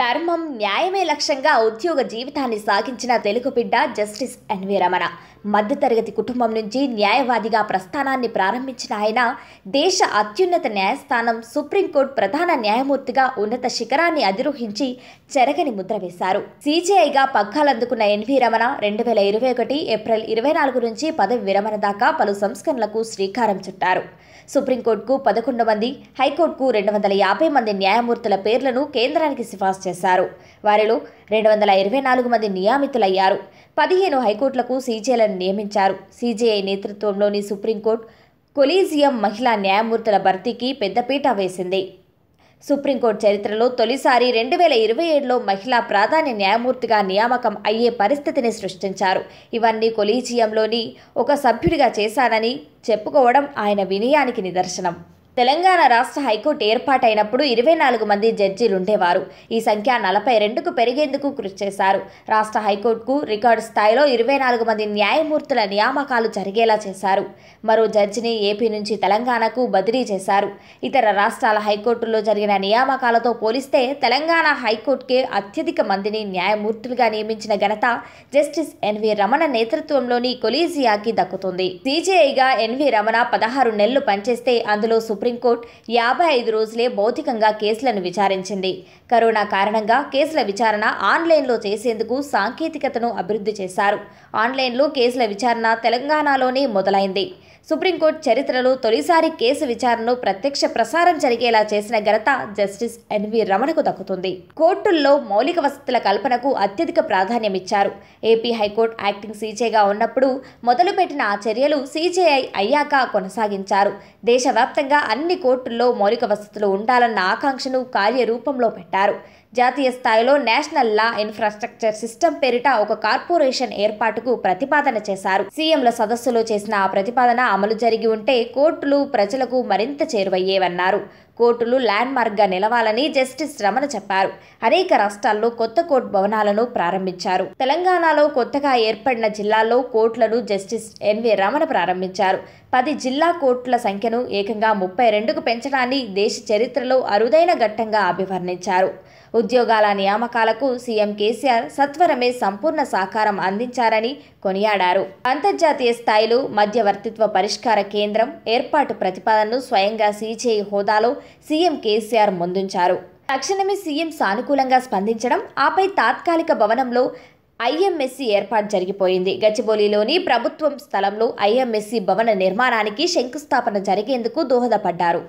ధర్మం న్యాయమే లక్ష్యంగా ఉద్యోగ జీవితాన్ని సాగించిన తెలుగు బిడ్డ జస్టిస్ ఎన్వి రమణ మధ్యతరగతి కుటుంబం నుంచి న్యాయవాదిగా ప్రస్థానాన్ని ప్రారంభించిన ఆయన దేశ అత్యున్నత న్యాయస్థానం సుప్రీంకోర్టు ప్రధాన న్యాయమూర్తిగా ఉన్నత శిఖరాన్ని అధిరోహించి చెరగని ముద్ర వేశారు సీజీఐగా పక్కాలందుకున్న ఎన్వి రమణ రెండు వేల ఇరవై ఒకటి ఏప్రిల్ ఇరవై నాలుగు నుంచి పదవి విరమణ దాకా పలు సంస్కరణలకు శ్రీకారం చుట్టారు సుప్రీంకోర్టుకు పదకొండు మంది హైకోర్టుకు రెండు వందల యాభై మంది న్యాయమూర్తుల పేర్లను కేంద్రానికి సిఫార్సు దరఖాస్తు చేశారు వారిలో రెండు వందల ఇరవై నాలుగు మంది నియామితులయ్యారు పదిహేను హైకోర్టులకు సీజేలను నియమించారు సీజేఐ నేతృత్వంలోని సుప్రీంకోర్టు కొలీజియం మహిళా న్యాయమూర్తుల భర్తీకి పెద్దపీట వేసింది సుప్రీంకోర్టు చరిత్రలో తొలిసారి రెండు వేల ఇరవై ఏడులో మహిళా ప్రాధాన్య న్యాయమూర్తిగా నియామకం అయ్యే పరిస్థితిని సృష్టించారు ఇవన్నీ కొలీజియంలోని ఒక సభ్యుడిగా చేశానని చెప్పుకోవడం ఆయన వినయానికి నిదర్శనం తెలంగాణ రాష్ట్ర హైకోర్టు ఏర్పాటైనప్పుడు ఇరవై నాలుగు మంది జడ్జీలు ఉండేవారు ఈ సంఖ్య నలభై రెండుకు పెరిగేందుకు కృషి చేశారు రాష్ట్ర హైకోర్టుకు రికార్డు స్థాయిలో ఇరవై నాలుగు మంది న్యాయమూర్తుల నియామకాలు జరిగేలా చేశారు మరో జడ్జిని ఏపీ నుంచి తెలంగాణకు బదిలీ చేశారు ఇతర రాష్ట్రాల హైకోర్టుల్లో జరిగిన నియామకాలతో పోలిస్తే తెలంగాణ హైకోర్టుకే అత్యధిక మందిని న్యాయమూర్తులుగా నియమించిన ఘనత జస్టిస్ ఎన్వి రమణ నేతృత్వంలోని కొలీజియాకి దక్కుతుంది సీజేఐగా ఎన్వి రమణ పదహారు నెలలు పనిచేస్తే అందులో సుప్రీం సుప్రీంకోర్టు యాభై ఐదు రోజులే భౌతికంగా కేసులను విచారించింది కరోనా కారణంగా కేసుల విచారణ ఆన్లైన్లో చేసేందుకు సాంకేతికతను అభివృద్ధి చేశారు ఆన్లైన్లో కేసుల విచారణ తెలంగాణలోనే మొదలైంది సుప్రీంకోర్టు చరిత్రలో తొలిసారి కేసు విచారణను ప్రత్యక్ష ప్రసారం జరిగేలా చేసిన ఘనత జస్టిస్ ఎన్వి రమణకు దక్కుతుంది కోర్టుల్లో మౌలిక వసతుల కల్పనకు అత్యధిక ప్రాధాన్యమిచ్చారు ఏపీ హైకోర్టు యాక్టింగ్ సీజేగా ఉన్నప్పుడు మొదలుపెట్టిన ఆ చర్యలు సీజేఐ అయ్యాక కొనసాగించారు దేశవ్యాప్తంగా అన్ని కోర్టుల్లో మౌలిక వసతులు ఉండాలన్న ఆకాంక్షను కార్యరూపంలో పెట్టారు జాతీయ స్థాయిలో నేషనల్ లా ఇన్ఫ్రాస్ట్రక్చర్ సిస్టమ్ పేరిట ఒక కార్పొరేషన్ ఏర్పాటుకు ప్రతిపాదన చేశారు సీఎంల సదస్సులో చేసిన ఆ ప్రతిపాదన అమలు జరిగి ఉంటే కోర్టులు ప్రజలకు మరింత చేరువయ్యేవన్నారు కోర్టులు ల్యాండ్ మార్క్గా నిలవాలని జస్టిస్ రమణ చెప్పారు అనేక రాష్ట్రాల్లో కొత్త కోర్టు భవనాలను ప్రారంభించారు తెలంగాణలో కొత్తగా ఏర్పడిన జిల్లాల్లో కోర్టులను జస్టిస్ ఎన్వి రమణ ప్రారంభించారు పది జిల్లా కోర్టుల సంఖ్యను ఏకంగా ముప్పై రెండుకు పెంచడాన్ని దేశ చరిత్రలో అరుదైన ఘట్టంగా అభివర్ణించారు ఉద్యోగాల నియామకాలకు సీఎం కేసీఆర్ సత్వరమే సంపూర్ణ సహకారం అందించారని కొనియాడారు అంతర్జాతీయ స్థాయిలో మధ్యవర్తిత్వ పరిష్కార కేంద్రం ఏర్పాటు ప్రతిపాదనను స్వయంగా సీజేఈ హోదాలో సీఎం కేసీఆర్ ముందుంచారు తక్షణమే సీఎం సానుకూలంగా స్పందించడం ఆపై తాత్కాలిక భవనంలో ఐఎంఎస్సి ఏర్పాటు జరిగిపోయింది గచ్చిబౌలిలోని ప్రభుత్వం స్థలంలో ఐఎంఎస్సి భవన నిర్మాణానికి శంకుస్థాపన జరిగేందుకు దోహదపడ్డారు